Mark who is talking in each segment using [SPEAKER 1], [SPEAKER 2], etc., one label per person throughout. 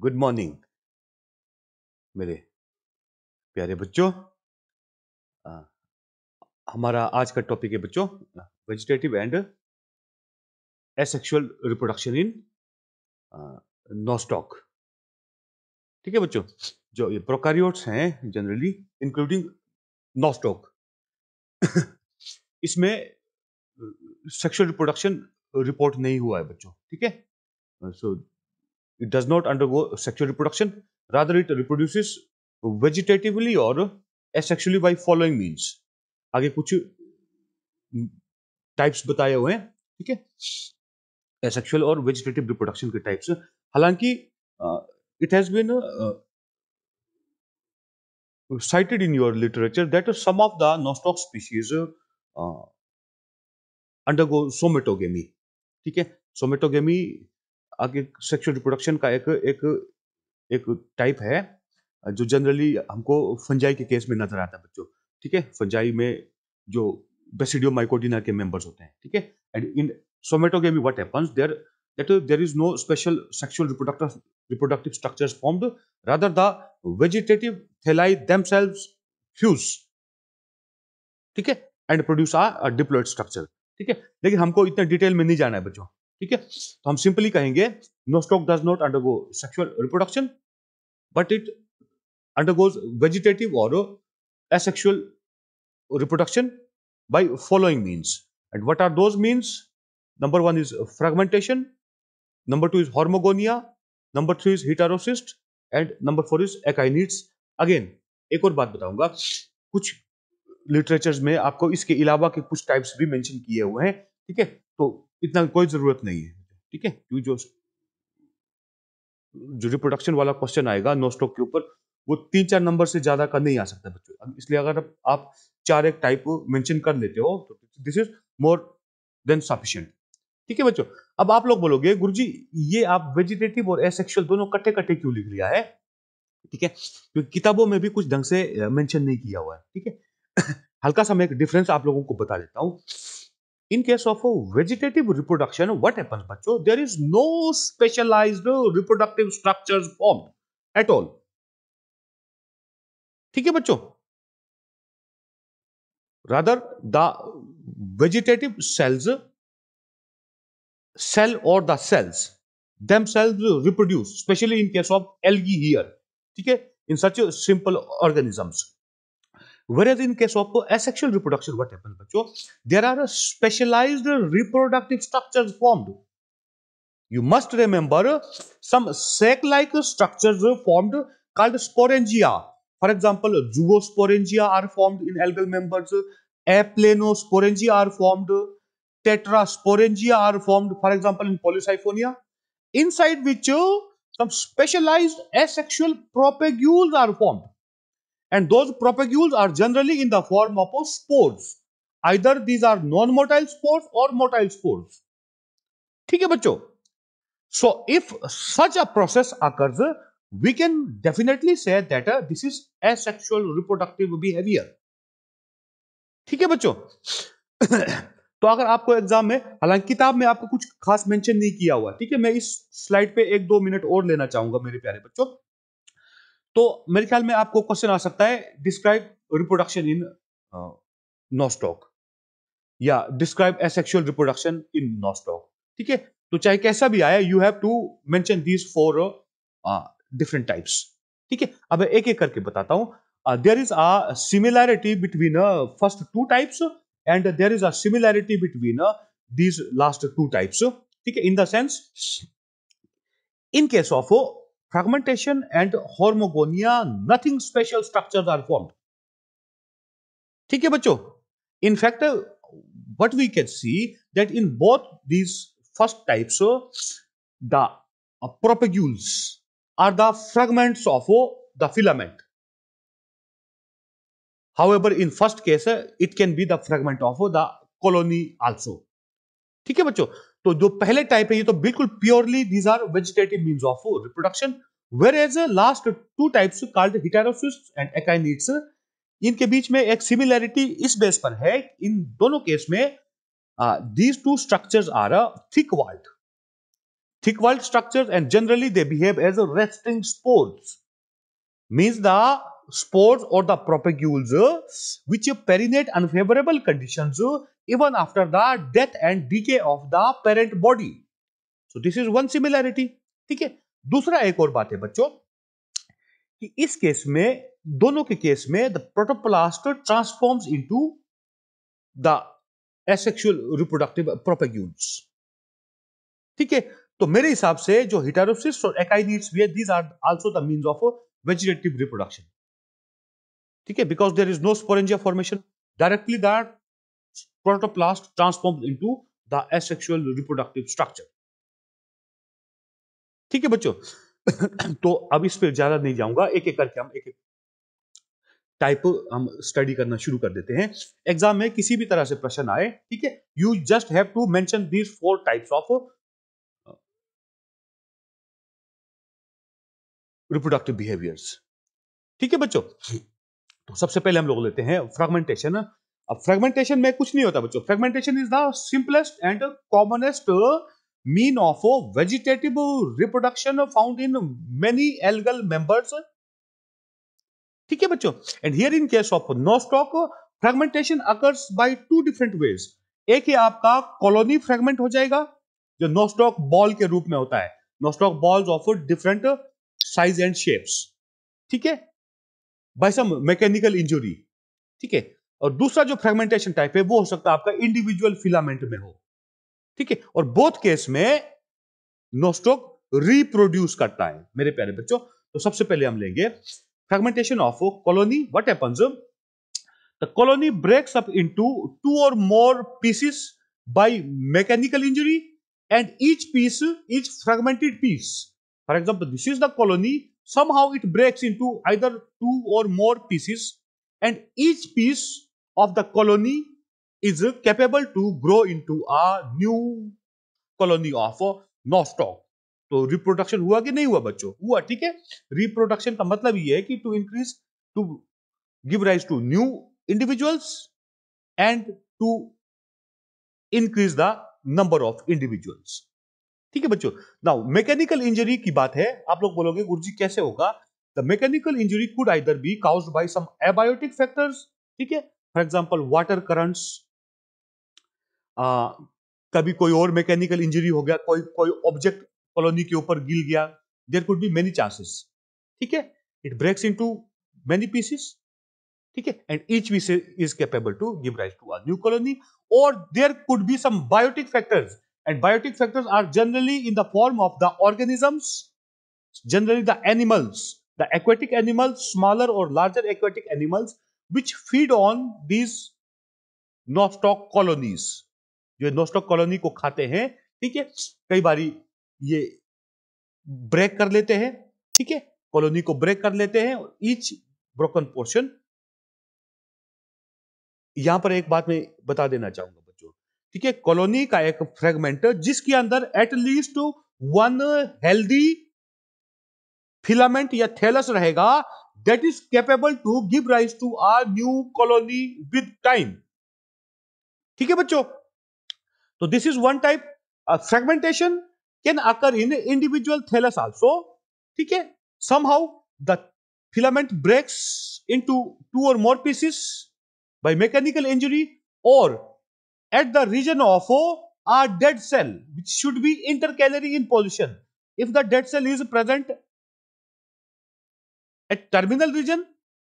[SPEAKER 1] Good morning मेरे प्यारे बच्चों हमारा आज का टॉपिक है बच्चों vegetative and asexual reproduction in Nostoc ठीक है बच्चों जो ये प्रोकारियोट्स हैं जनरली इंक्लूडिंग नोस्टॉक इसमें सेक्सुअल रिप्रोडक्शन रिपोर्ट नहीं हुआ है बच्चों ठीक है so it does not undergo sexual reproduction rather it reproduces vegetatively or asexually by following means आगे कुछ टाइप्स बताए हुए हैं ठीक है एसेक्सुअल और वेजिटेटिव रिप्रोडक्शन के टाइप्स हालांकि it has been cited in your literature that some of the nostoc species uh, undergo somatogamy ठीक है सोमेटोगेमी आगे सेक्सुअल रिप्रोडक्शन का एक एक एक टाइप है जो जनरली हमको फंजाई के केस में नजर आता है बच्चों ठीक है फंजाई में जो बेसिडियो माइकोडिना के मेंबर्स होते हैं ठीक है and in somatogamy what happens there that there is no special sexual reproductive reproductive structures formed rather the vegetative thalli themselves fuse ठीक है and produce a diploid structure ठीक है लेकिन हमको इतना डिटेल में नहीं जाना है बच्चों ठीक है तो हम सिंपली कहेंगे Nostoc does not go sexual reproduction but it undergoes vegetative और asexual reproduction by following means and what are those means number one is fragmentation number two is hormogonia number three is heterocyst and number four is akinetes again एक और बात बताऊंगा कुछ literatures में आपको इसके अलावा के कुछ टाइप्स भी मेंशन किए हुए हैं ठीक है तो इतना कोई ज़रूरत नहीं है ठीक है क्योंकि जो जो रिप्रोडक्शन वाला क्वेश्चन आएगा नो स्टॉक के ऊपर वो तीन चार नंबर से ज़्यादा का नहीं आ सकता बच्चों इसलिए अगर आप चार एक टाइप मेंशन कर लेते हो तो this is more than sufficient ठीक है बच्चों अब आप लोग बोलोगे गुरुजी ये आप वेजिटेटिव और एसेक्सुअल दोनों कट्ठे कट्ठे क्यों लिख लिया है ठीक है क्योंकि किताबों में भी कुछ ढंग से मेंशन नहीं किया हुआ है ठीक है हल्का सा मैं एक डिफरेंस आप लोगों को बता देता हूँ in case of vegetative reproduction what happens बच्चों there is no specialised reproductive structure form at all ठीक है बच्चो rather the vegetative cells cell और the cells them cells reproduce specially in case of algae here ठीक है in such simple organisms Whereas in case of uh, asexual reproduction, what happens? So there are specialized reproductive structures formed. You must remember uh, some sac-like structures formed called sporangia. For example, zoosporangia are formed in algal members, aplanosporangia are formed, tetrasporangia are formed, for example, in polysiphonia, inside which uh, some specialized asexual propagules are formed. and those propagules are generally in the form of spores. Either these are non-motile spores or motile spores. theek hai bachcho So if such a process occurs, we can definitely say that uh, this is asexual reproductive behavior. ठीक है बच्चों तो अगर आपको exam में हालांकि किताब में आपको कुछ खास मेंशन नहीं किया हुआ ठीक है मैं इस स्लाइड पे एक दो मिनट और लेना चाहूंगा मेरे प्यारे बच्चों तो मेरे ख्याल में आपको क्वेश्चन आ सकता है डिस्क्राइब रिप्रोडक्शन इन नोस्टॉक या describe asexual reproduction in Nostoc ठीक है तो चाहे कैसा भी आया you have to mention these four different types ठीक है अब एक एक करके बताता हूं there is a similarity between first two types and there is a similarity between these last two types ठीक है in the sense in case of fragmentation and hormogonia, nothing special structures are formed. ठीक है बच्चों in fact what we can see that in both these first types the uh, propagules are the fragments of uh, the filament however in first case it can be the fragment of uh, the colony also ठीक है बच्चों तो जो पहले type है ये तो बिल्कुल purely these are vegetative mean of reproduction whereas last two types and akinetes इनके बीच में एक सिमिलैरिटी इस बेस पर है इन दोनों केस में these two structure are a thick walled thick walled structure and generally they behave as a resting spores means the spores और the propagules which perennate unfavourable condition even after the death and decay of the parent body. So this is one similarity. ठीक है दूसरा एक और बात है बच्चों कि इस केस में दोनों के केस में the protoplast transforms into the asexual reproductive propagules ठीक है तो मेरे हिसाब से जो हिटारोसिस और एकाइनिट्स भी है these are also the means of vegetative reproduction ठीक है because there is no sporangia formation directly that protoplast transforms into the asexual reproductive structure ठीक है बच्चों तो अब इस पर ज्यादा नहीं जाऊंगा एक एक करके हम एक एक टाइप हम स्टडी करना शुरू कर देते हैं एग्जाम में किसी भी तरह से प्रश्न आए ठीक है you just have to mention these four types of reproductive behaviours ठीक है बच्चों तो सबसे पहले हम लोग लेते हैं फ्रेगमेंटेशन अब फ्रेगमेंटेशन में कुछ नहीं होता बच्चों fragmentation is the simplest and commonest mean of vegetative reproduction found in many algal members ठीक है बच्चों and here in case of Nostoc fragmentation occurs by two different ways एक ही आपका कॉलोनी फ्रेगमेंट हो जाएगा जो नो स्टॉक बॉल के रूप में होता है Nostoc balls of different size and shapes ठीक है बाय सम मैकेनिकल इंजुरी ठीक है और दूसरा जो फ्रेगमेंटेशन टाइप है वो हो सकता है आपका इंडिविजुअल फिलामेंट में हो ठीक है और बोथ केस में नोस्टोक रिप्रोड्यूस करता है मेरे प्यारे बच्चों तो सबसे पहले हम लेंगे fragmentation of colony what happens the colony breaks up into two or more pieces by mechanical injury and each piece is fragmented piece for example this is the colony some somehow it breaks into either two or more pieces and each piece of the colony is capable to grow into a new colony of nostoc तो reproduction हुआ कि नहीं हुआ बच्चों हुआ ठीक है reproduction का मतलब ये है कि to increase to give rise to new individuals and to increase the number of individuals ठीक है बच्चों नाउ मैकेनिकल इंजरी की बात है आप लोग बोलोगे गुरुजी कैसे होगा the mechanical injury could either be cause by some abiotic factors ठीक है फॉर एग्जाम्पल वाटर करंट्स कभी कोई और मैकेनिकल इंजरी हो गया कोई कोई ऑब्जेक्ट कॉलोनी के ऊपर गिर गया there could be many chances ठीक है it breaks into many pieces ठीक है and each piece is capable to give rise to new colony or there could be some biotic factors and biotic factors are generally in the form of the organisms generally the animals the aquatic animals smaller or larger aquatic animals which feed on these Nostoc colonies जो Nostoc colony को खाते हैं ठीक है कई बारी ये break कर लेते हैं ठीक है कॉलोनी को ब्रेक कर लेते हैं और ईच ब्रोकन पोर्शन यहां पर एक बात मैं बता देना चाहूंगा बच्चों ठीक है कॉलोनी का एक फ्रेगमेंट जिसके अंदर एटलीस्ट वन हेल्दी फिलामेंट या थैलस रहेगा that is capable to give rise to a new colony with time. ठीक है बच्चों तो this is one type fragmentation can occur in individual thallus also somehow the filament breaks into two or more pieces by mechanical injury or at the region of a oh, dead cell which should be intercalary in position if the dead cell is present at terminal region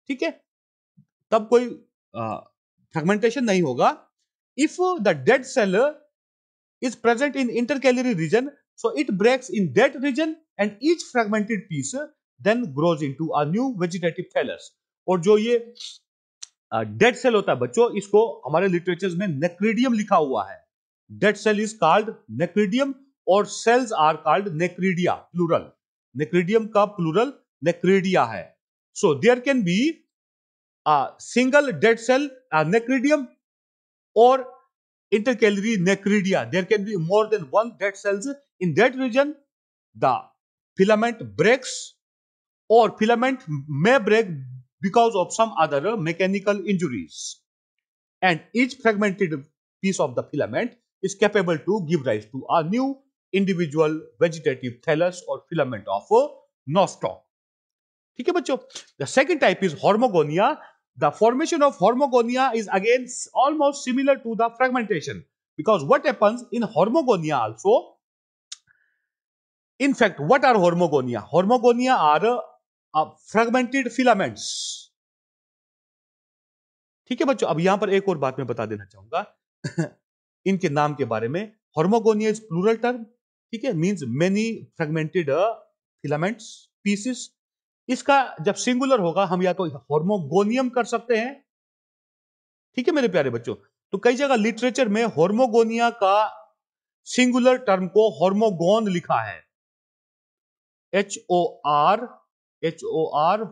[SPEAKER 1] ठीक है तब कोई फ्रेगमेंटेशन नहीं होगा if the dead cell is present in intercalary region so it breaks in that region and each fragmented piece then grows into new vegetative thallus और जो ये डेड सेल होता है बच्चों इसको हमारे लिटरेचर में नेक्रीडियम लिखा हुआ है dead cell is called necridium और cells are called necridia plural necridium का प्लूरल नेक्रीडिया है so there can be single dead cell necridium or intercalary necridia there can be more than one dead cells in that region the filament breaks or filament may break because of some other mechanical injuries and each fragmented piece of the filament is capable to give rise to a new individual vegetative thallus or filament of Nostoc ठीक है बच्चों the second type is hormogonia the formation of hormogonia is again almost similar to the fragmentation because what happens in hormogonia also in fact what are hormogonia hormogonia are uh, uh, fragmented filaments ठीक है बच्चों अब यहां पर एक और बात मैं बता देना चाहूंगा इनके नाम के बारे में हॉर्मोगोनिया इज प्लूरल टर्म ठीक है means many fragmented filaments pieces इसका जब सिंगुलर होगा हम या तो हॉर्मोगोनियम कर सकते हैं ठीक है मेरे प्यारे बच्चों तो कई जगह लिटरेचर में हॉर्मोगोनिया का सिंगुलर टर्म को हॉर्मोगोन लिखा है H O R H O R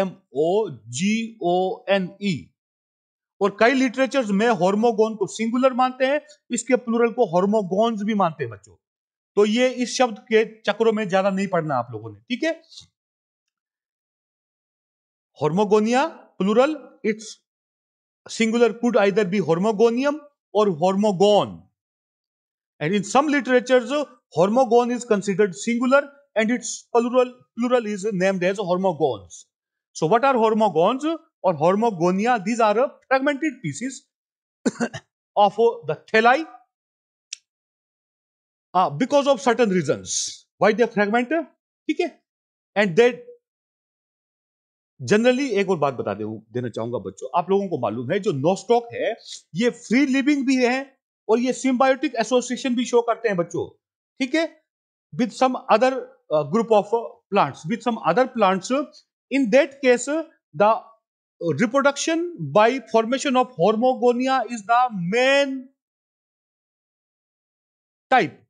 [SPEAKER 1] M O G O N E और कई लिटरेचर में हॉर्मोगोन को सिंगुलर मानते हैं इसके प्लूरल को हॉर्मोगोन्स भी मानते हैं बच्चों तो ये इस शब्द के चक्रों में ज्यादा नहीं पढ़ना आप लोगों ने ठीक है Hormogonia, plural, its singular could either be hormogonium or hormogon. And in some literatures, hormogon is considered singular and its plural, plural is named as hormogons. So what are hormogons or hormogonia? These are fragmented pieces of the thalli uh, because of certain reasons. Why they fragment? Okay? And they generally एक और बात बता दे देना चाहूंगा बच्चों आप लोगों को मालूम है जो नोस्टॉक है ये फ्री लिविंग भी है और ये सिम्बायोटिक एसोसिएशन भी शो करते हैं बच्चों ठीक है with some other group of plants with some other plants in that case the reproduction by formation of hormogonia is the main type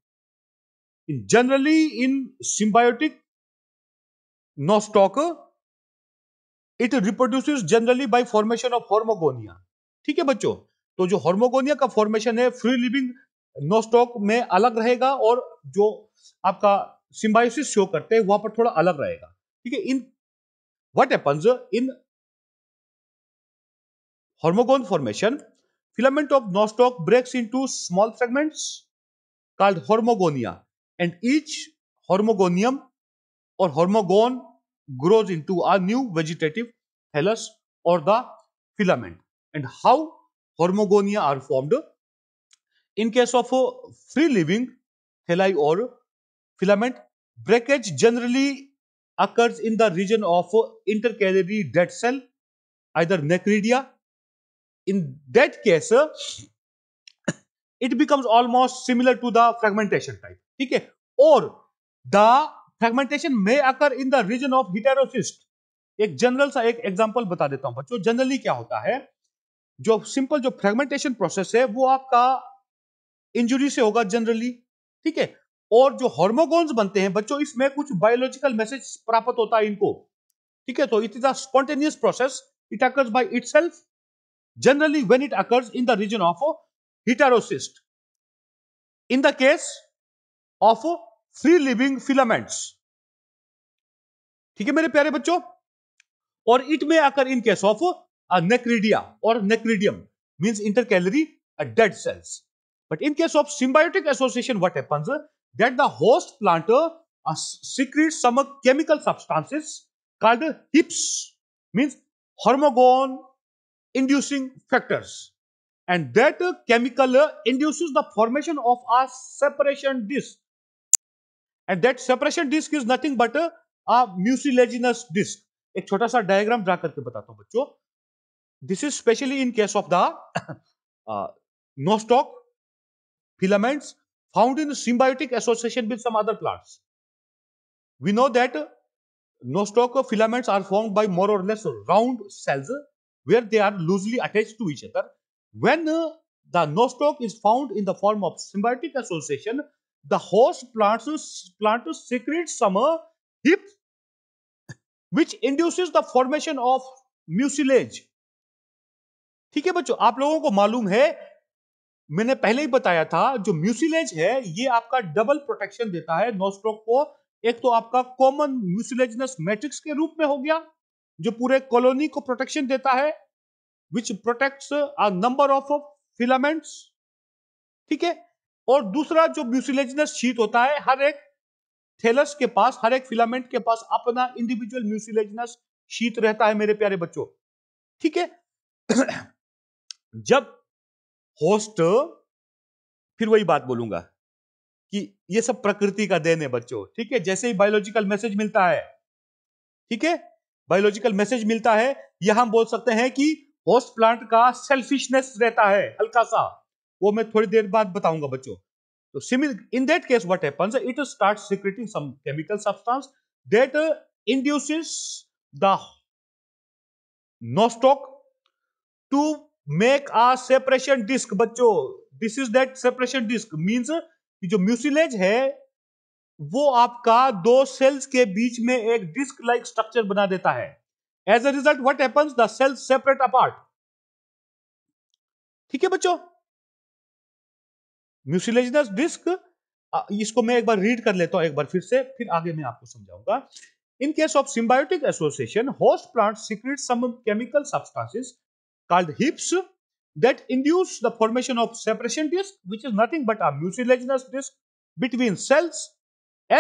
[SPEAKER 1] generally in symbiotic Nostoc it reproduce generally by formation of hormogonia ठीक है बच्चों तो जो hormogonia का formation है free living Nostoc में अलग रहेगा और जो आपका सिम्बायोसिस शो करते हैं वहां पर थोड़ा अलग रहेगा ठीक है इन व्हाट एपन्स इन hormogone formation filament of nostoc breaks into small fragments called hormogonia and each hormogonium or hormogone grows into a new vegetative thallus or the filament and how hormogonia are formed in case of a free living thalli or filament breakage generally occurs in the region of intercalary dead cell either necridia in that case it becomes almost similar to the fragmentation type okay or the fragmentation may occur in the region of heterocyst एक general सा एक example बता देता हूं बच्चों generally क्या होता है जो सिंपल जो फ्रेगमेंटेशन प्रोसेस है वो आपका इंजुरी से होगा जनरली ठीक है और जो हॉर्मोगोन्स बनते हैं बच्चों इसमें कुछ बायोलॉजिकल मैसेज प्राप्त होता है इनको ठीक है तो it is a spontaneous process it occurs by itself generally when it occurs in the region of heterocyst. In the case of free living filaments ठीक है मेरे प्यारे बच्चों और इट में आकर इन case of necridia or necridium means intercalary dead cells but in case of symbiotic association what happens that the host plant secrete some chemical substances called HIPs means hormogone inducing factors and that chemical induces the formation of a separation disc And that separation disk is nothing but a, mucilaginous disk. एक छोटा सा diagram draw करके the हूं बच्चों this is specially in case of the filaments found in symbiotic association with some other plants. We know that nostoc filaments are formed by more or less round cells where they are loosely attached to each other. When the nostoc is found in the form of symbiotic association, the host plants to, plant to secrete summer hip which induces the formation of mucilage ठीक है बच्चों आप लोगों को मालूम है मैंने पहले ही बताया था जो म्यूसिलेज है ये आपका डबल प्रोटेक्शन देता है नोस्ट्रोक को एक तो आपका कॉमन म्यूसिलेजनस मैट्रिक्स के रूप में हो गया जो पूरे कॉलोनी को प्रोटेक्शन देता है which protects a number of filaments ठीक है और दूसरा जो म्यूसिलेजनस शीट होता है हर एक थेलस के पास हर एक फिलामेंट के पास अपना इंडिविजुअल म्यूसिलेजनस शीत रहता है मेरे प्यारे बच्चों ठीक है जब होस्ट फिर वही बात बोलूंगा कि ये सब प्रकृति का देन है बच्चों ठीक है जैसे ही बायोलॉजिकल मैसेज मिलता है ठीक है बायोलॉजिकल मैसेज मिलता है यह हम बोल सकते हैं कि होस्ट प्लांट का सेल्फिशनेस रहता है हल्का सा वो मैं थोड़ी देर बाद बताऊंगा बच्चों तो similarly in that case what happens it start secreting some chemical substance that induces the Nostoc to make a separation disc बच्चों this is that separation disc means कि जो म्यूसिलेज है वो आपका दो सेल्स के बीच में एक डिस्क लाइक स्ट्रक्चर बना देता है as a result what happens the cells separate apart ठीक है बच्चों म्यूसिलेजनस डिस्क इसको मैं एक बार रीड कर लेता हूं एक बार फिर से फिर आगे मैं आपको समझाऊंगा in case of symbiotic association host plant secrete some chemical substances called HIPs that induce the formation of separation disc which is nothing but a mucilaginous disc between cells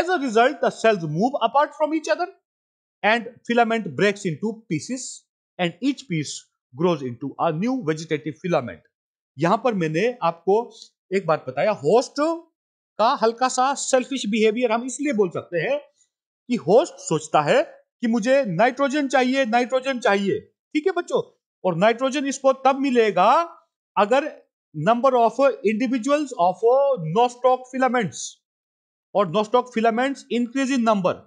[SPEAKER 1] as a result the cells move apart from each other and filament breaks into pieces and each piece grows into a new vegetative filament यहां पर मैंने आपको एक बात बताया host का हल्का सा सेल्फिश बिहेवियर हम इसलिए बोल सकते हैं कि होस्ट सोचता है कि मुझे नाइट्रोजन चाहिए नाइट्रोजन चाहिए ठीक है बच्चों और नाइट्रोजन इसको तब मिलेगा अगर number of individuals of Nostoc filaments or Nostoc filaments increase in number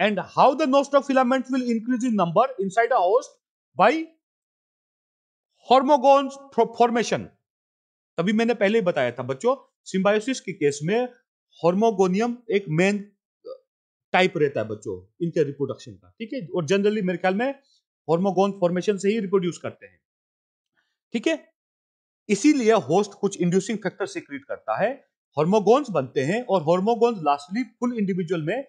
[SPEAKER 1] and how the Nostoc filaments will increase in number inside a host by hormogones formation तभी मैंने पहले बताया था बच्चों सिम्बायोसिस के केस में हॉर्मोगोनियम एक मेन टाइप रहता है बच्चों इनके रिप्रोडक्शन का ठीक है और जनरली मेरे ख्याल में हॉर्मोगोन फॉर्मेशन से ही रिप्रोड्यूस करते हैं ठीक है इसीलिए होस्ट कुछ इंड्यूसिंग फैक्टर सिक्रिएट करता है हॉर्मोगोन्स बनते हैं और हॉर्मोगोन्स लास्टली फुल इंडिविजुअल में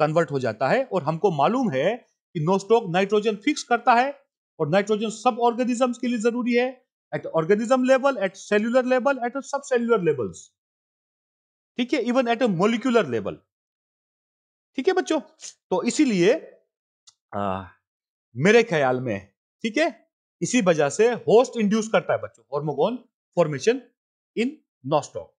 [SPEAKER 1] कन्वर्ट हो जाता है और हमको मालूम है कि नोस्टोक नाइट्रोजन फिक्स करता है और नाइट्रोजन सब ऑर्गेनिजम्स के लिए जरूरी है at organism level at cellular level at a subcellular levels ठीक है even at a molecular level ठीक है बच्चों तो इसीलिए मेरे ख्याल में ठीक है इसी वजह से होस्ट इंड्यूस करता है बच्चों हॉर्मोगोन फॉर्मेशन इन नॉस्टॉक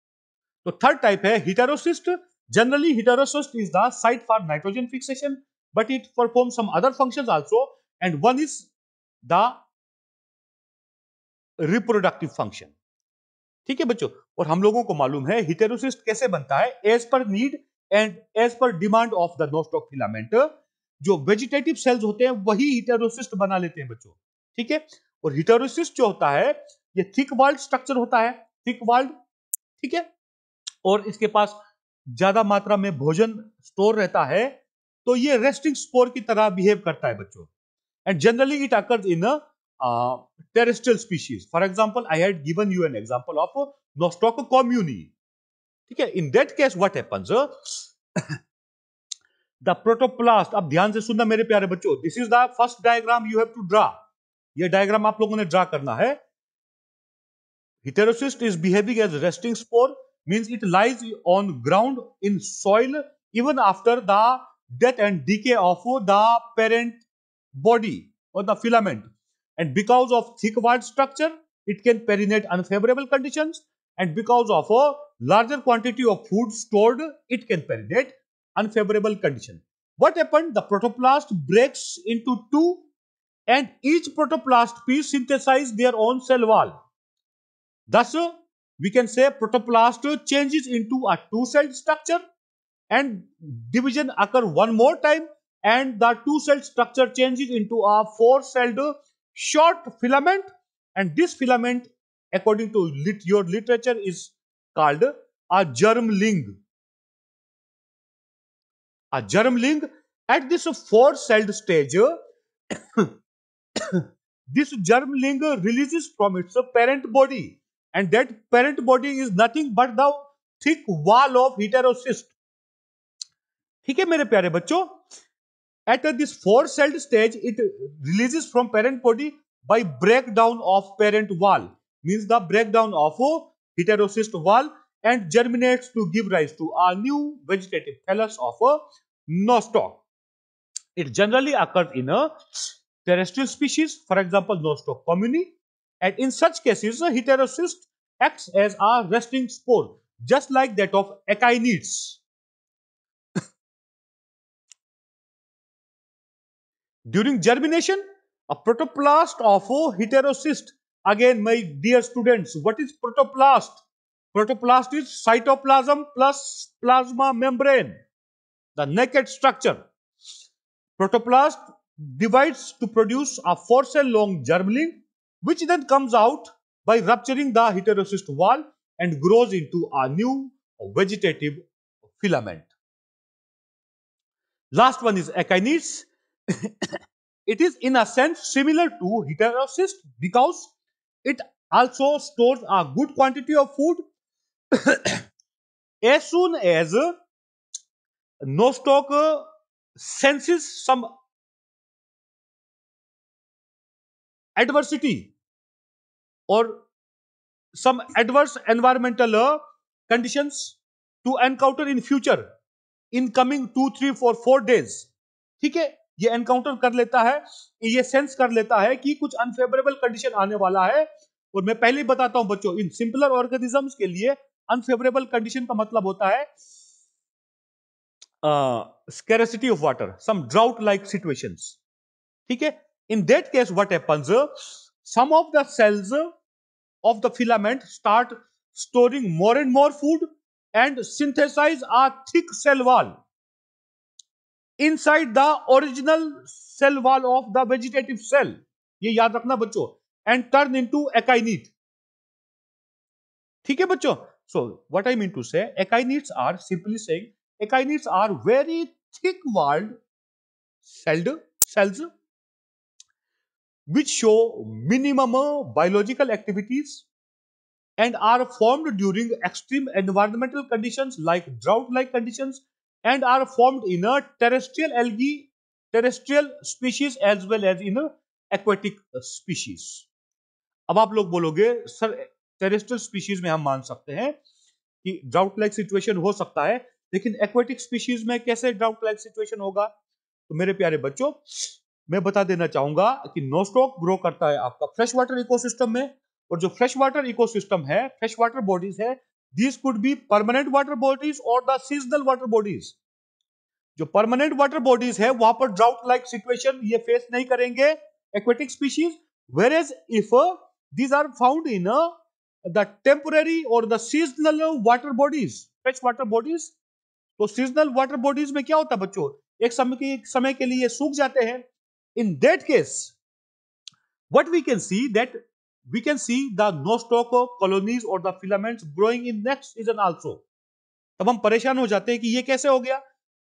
[SPEAKER 1] तो थर्ड टाइप है heterocyst generally heterocyst is the site for nitrogen fixation but it perform some other functions also and one is the reproductive function ठीक है बच्चों और हम लोगों को मालूम है हिटेरोसिस्ट कैसे बनता है as per need and as per demand of the Nostoc filament जो वेजिटेटिव सेल्स होते हैं वही हिटेरोसिस्ट बना लेते हैं बच्चों ठीक है और हिटेरोसिस्ट जो होता है ये थिक वाल्ड स्ट्रक्चर होता है थिक वाल्ड ठीक है और इसके पास ज्यादा मात्रा में भोजन स्टोर रहता है तो ये रेस्टिंग स्पोर की तरह बिहेव करता है बच्चों and generally it occurs in terrestrial species for example I had given you an example of Nostoc commune ठीक है in that case case, what the protoplast uh, अब ध्यान से सुनना मेरे प्यारे बच्चों this is the first diagram you have to draw ये डायग्राम आप लोगों ने ड्रा करना है heterocyst is behaving as resting spore means it lies on ground in soil even after the death and decay of the parent body or the filament And because of thick walled structure, it can perinate unfavorable conditions. And because of a larger quantity of food stored, it can perinate unfavorable condition. What happened? The protoplast breaks into two and each protoplast piece synthesizes their own cell wall. Thus, we can say protoplast changes into a two-celled structure and division occur one more time and the two-celled structure changes into a four-celled short filament and this filament according to lit your literature is called a germling a germling at this four celled stage this germling releases from its parent body and that parent body is nothing but the thick wall of heterocyst ठीक है मेरे प्यारे बच्चों At this four-celled stage, it releases from parent body by breakdown of parent wall, means the breakdown of a heterocyst wall and germinates to give rise to a new vegetative thallus of a nostoc. It generally occurs in a terrestrial species, for example, nostoc communi, and in such cases, a heterocyst acts as a resting spore, just like that of echinids. During germination, a protoplast of a heterocyst. Again, my dear students, what is protoplast? Protoplast is cytoplasm plus plasma membrane, the naked structure. Protoplast divides to produce a four cell long germline, which then comes out by rupturing the heterocyst wall and grows into a new vegetative filament. Last one is echinids it is in a sense similar to heterocyst because it also stores a good quantity of food. as soon as uh, Nostoc uh, senses some adversity or some adverse environmental uh, conditions to encounter in future in coming 2 3 4 4 days ठीक है ये encounter कर लेता है ये sense कर लेता है कि कुछ अनफेवरेबल कंडीशन आने वाला है और मैं पहले ही बताता हूं बच्चों इन सिंपलर ऑर्गेनिजम्स के लिए अनफेवरेबल कंडीशन का मतलब होता है scarcity of water some drought like situation ठीक है in that case what happens some of the cells of the filament start storing more and more food and synthesize a thick cell wall inside the original cell wall of the vegetative cell ये याद रखना बच्चों and turn into akinete ठीक है बच्चों so what I mean to say akinetes are simply saying akinetes are very thick walled celled cells which show minimum biological activities and are formed during extreme environmental conditions like drought like conditions and are formed in a terrestrial algae, terrestrial species as well as in a aquatic uh, species. अब आप लोग बोलोगे sir terrestrial species में हम मान सकते हैं कि ड्राउट लाइक सिचुएशन हो सकता है लेकिन एक्वेटिक स्पीशीज में कैसे ड्राउट लाइक सिचुएशन होगा तो मेरे प्यारे बच्चों मैं बता देना चाहूंगा कि नोस्टॉक ग्रो करता है आपका फ्रेश वाटर इकोसिस्टम में और जो फ्रेश वाटर इकोसिस्टम है फ्रेश वाटर बॉडीज है these could be permanent water bodies or the seasonal water bodies जो परमानेंट वाटर बॉडीज है वहां पर ड्राउट लाइक सिचुएशन ये फेस नहीं करेंगे aquatic species whereas if these are found in the temporary or the seasonal water bodies fresh water bodies तो seasonal water bodies में क्या होता है बच्चों एक समय के एक समय के लिए सूख जाते हैं in that case what we can see that we can see the nostoco colonies or the filaments growing in next season also तब हम परेशान हो जाते हैं कि ये कैसे हो गया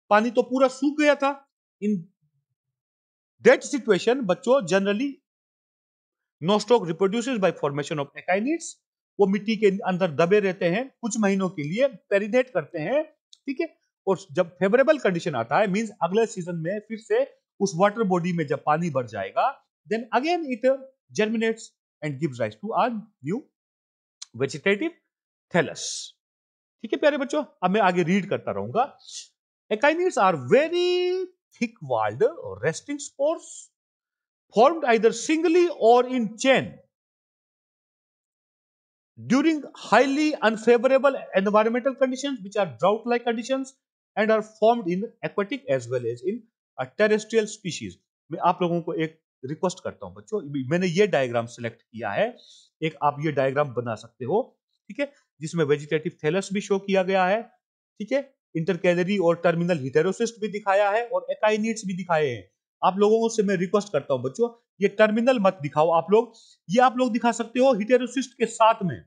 [SPEAKER 1] पानी तो पूरा सूख गया था इन दैट सिचुएशन बच्चों generally Nostoc reproduces by formation of akinetes वो मिट्टी के अंदर दबे रहते हैं कुछ महीनों के लिए पेरिनेट करते हैं ठीक है और जब फेवरेबल कंडीशन आता है मींस अगले सीजन में फिर से उस वाटर बॉडी में जब पानी भर जाएगा then again it germinates and gives rise to a new vegetative thallus ठीक है प्यारे बच्चों अब मैं आगे रीड करता रहूंगा akinetes are very thick walled resting spores formed either singly or in chain during highly unfavorable environmental conditions which are drought like conditions and are formed in aquatic as well as in a terrestrial species मैं आप लोगों को एक request करता हूं बच्चों मैंने ये डायग्राम सिलेक्ट किया है एक आप ये डायग्राम बना सकते हो ठीक है जिसमें वेजिटेटिव थैलस भी शो किया गया है ठीक है इंटरकैलरी और टर्मिनल हिटेरोसिस्ट भी दिखाया है और एकाइनिट्स भी दिखाए हैं आप लोगों से मैं रिक्वेस्ट करता हूं बच्चों ये टर्मिनल मत दिखाओ आप लोग ये आप लोग दिखा सकते हो हिटेरोसिस्ट के साथ में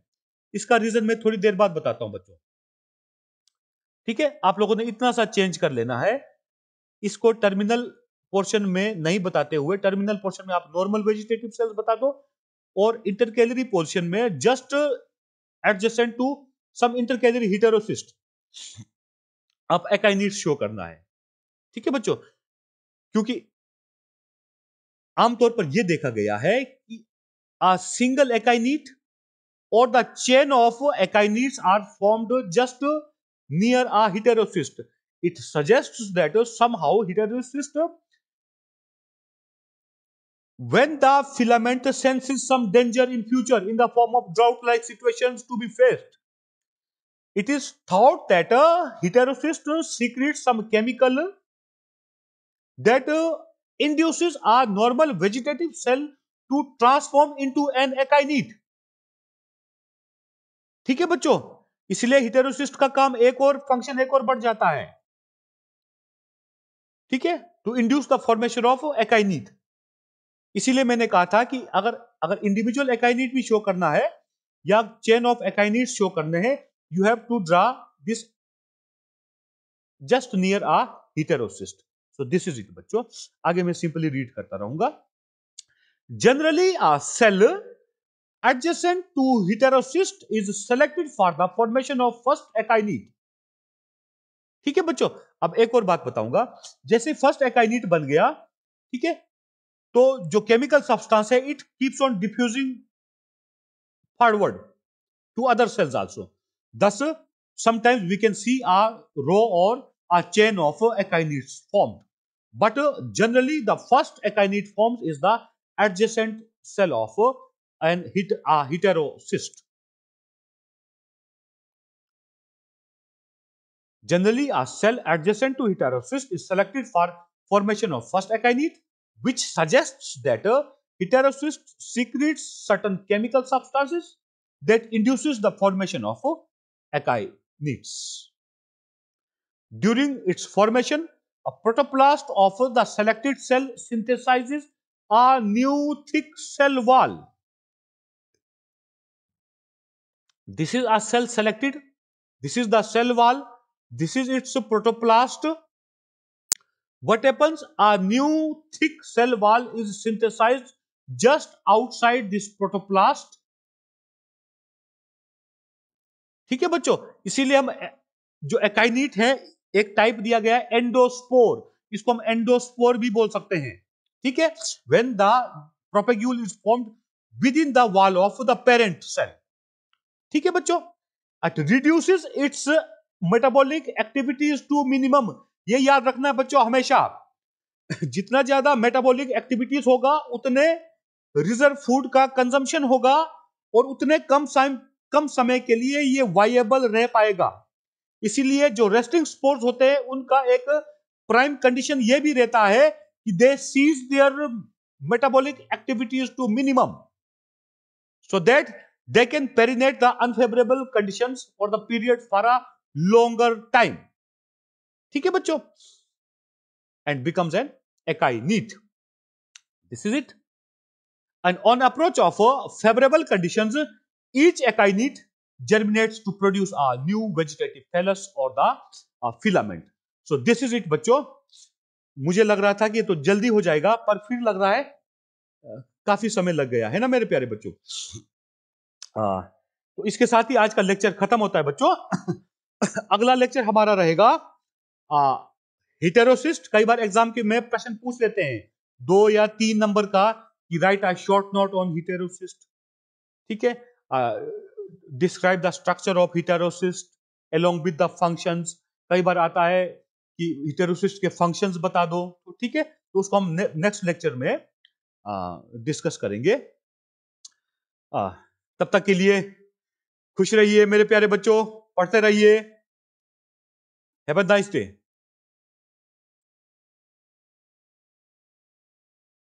[SPEAKER 1] इसका रीजन मैं थोड़ी देर बाद बताता हूं बच्चों ठीक है आप लोगों ने इतना सा चेंज कर लेना है इसको टर्मिनल पोर्शन में नहीं बताते हुए टर्मिनल पोर्शन में आप नॉर्मल वेजिटेटिव सेल्स बता दो और इंटरकैलरी पोर्शन में just adjacent to some intercalary heterocyst आप एकाइनिट शो करना है ठीक है बच्चों क्योंकि आमतौर पर यह देखा गया है कि आ single akinete or the chain of akinetes are formed just near a heterocyst it It that somehow heterocyst when the filament senses some danger in future in the form of drought like situations to be faced it is thought that a heterocyst secretes some chemical that uh, induces a normal vegetative cell to transform into an echinid ठीक है बच्चों इसलिए हिटेरोसिस्ट का काम एक और function एक और बढ़ जाता है ठीक है to induce the formation of akinete इसीलिए मैंने कहा था कि अगर अगर इंडिविजुअल एकाइनिट भी शो करना है या चेन ऑफ एकाइनिट शो करने हैं you have to draw this just near a heterocyst so this is it बच्चों आगे मैं सिंपली रीड करता रहूंगा generally a cell adjacent to heterocyst is selected for the formation of first akinete ठीक है बच्चों अब एक और बात बताऊंगा जैसे फर्स्ट एकाइनिट बन गया ठीक है तो जो केमिकल सब्सटेंस है it keeps on diffusing forward to other cells also thus sometimes we can see a row or a chain of akinetes form but generally the first akinete form is the adjacent cell of an hit heterocyst generally a cell adjacent to heterocyst is selected for formation of first akinete which suggests that a heterocyst secretes certain chemical substances that induces the formation of acyanids. During its formation, a protoplast of the selected cell synthesizes a new thick cell wall. This is a cell selected, this is the cell wall, this is its protoplast what happens a new thick cell wall is synthesized just outside this protoplast ठीक है बच्चों इसीलिए हम जो एकाइनिट है एक type दिया गया है एंडोस्पोर इसको हम एंडोस्पोर भी बोल सकते हैं ठीक है when the propagule is formed within the wall of the parent cell ठीक है बच्चों it reduces its metabolic activities to minimum ये याद रखना है बच्चों हमेशा जितना ज्यादा मेटाबॉलिक एक्टिविटीज होगा उतने रिजर्व फूड का कंजम्पशन होगा और उतने कम साइम कम समय के लिए ये वायबल रह पाएगा इसीलिए जो रेस्टिंग स्पोर्ट्स होते हैं उनका एक प्राइम कंडीशन ये भी रहता है कि they cease their metabolic activities to minimum so that they can perennate the unfavourable conditions or the period for a longer time ठीक है बच्चों and becomes an akinete this is it and on approach of favourable condition each akinete germinates to produce a new vegetative cells और the filament so this is it बच्चो मुझे लग रहा था कि तो जल्दी हो जाएगा पर फिर लग रहा है काफी समय लग गया है ना मेरे प्यारे बच्चों हाँ, तो इसके साथ ही आज का लेक्चर खत्म होता है बच्चों अगला लेक्चर हमारा रहेगा हिटेरोसिस्ट हाँ, कई बार एग्जाम के में प्रश्न पूछ लेते हैं दो या तीन नंबर का कि write a short note on heterocyst ठीक है describe the structure of heterocyst along with the functions कई बार आता है कि हिटेरोसिस्ट के फंक्शंस बता दो तो ठीक है तो उसको हम ने, नेक्स्ट लेक्चर में डिस्कस uh, करेंगे uh, तब तक के लिए खुश रहिए मेरे प्यारे बच्चों पढ़ते रहिए हैव अ नाइस डे